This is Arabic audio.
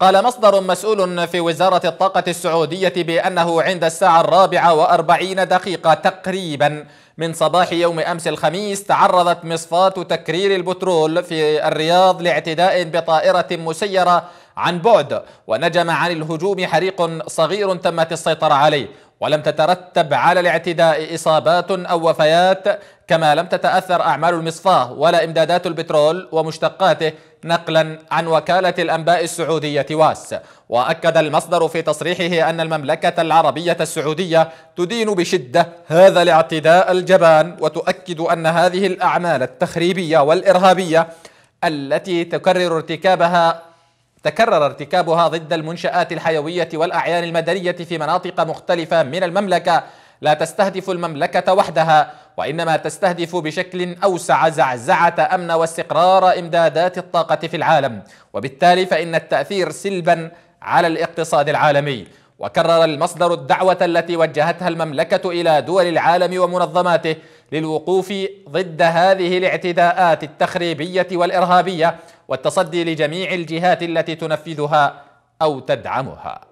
قال مصدر مسؤول في وزارة الطاقة السعودية بأنه عند الساعة الرابعة وأربعين دقيقة تقريبا من صباح يوم أمس الخميس تعرضت مصفاة تكرير البترول في الرياض لاعتداء بطائرة مسيرة عن بعد ونجم عن الهجوم حريق صغير تمت السيطرة عليه ولم تترتب على الاعتداء إصابات أو وفيات كما لم تتأثر أعمال المصفاة ولا إمدادات البترول ومشتقاته نقلا عن وكالة الأنباء السعودية واس وأكد المصدر في تصريحه أن المملكة العربية السعودية تدين بشدة هذا الاعتداء الجبان وتؤكد أن هذه الأعمال التخريبية والإرهابية التي تكرر ارتكابها تكرر ارتكابها ضد المنشآت الحيوية والأعيان المدنية في مناطق مختلفة من المملكة لا تستهدف المملكة وحدها وإنما تستهدف بشكل أوسع زعزعة أمن واستقرار إمدادات الطاقة في العالم وبالتالي فإن التأثير سلبا على الاقتصاد العالمي وكرر المصدر الدعوة التي وجهتها المملكة إلى دول العالم ومنظماته للوقوف ضد هذه الاعتداءات التخريبية والإرهابية والتصدي لجميع الجهات التي تنفذها أو تدعمها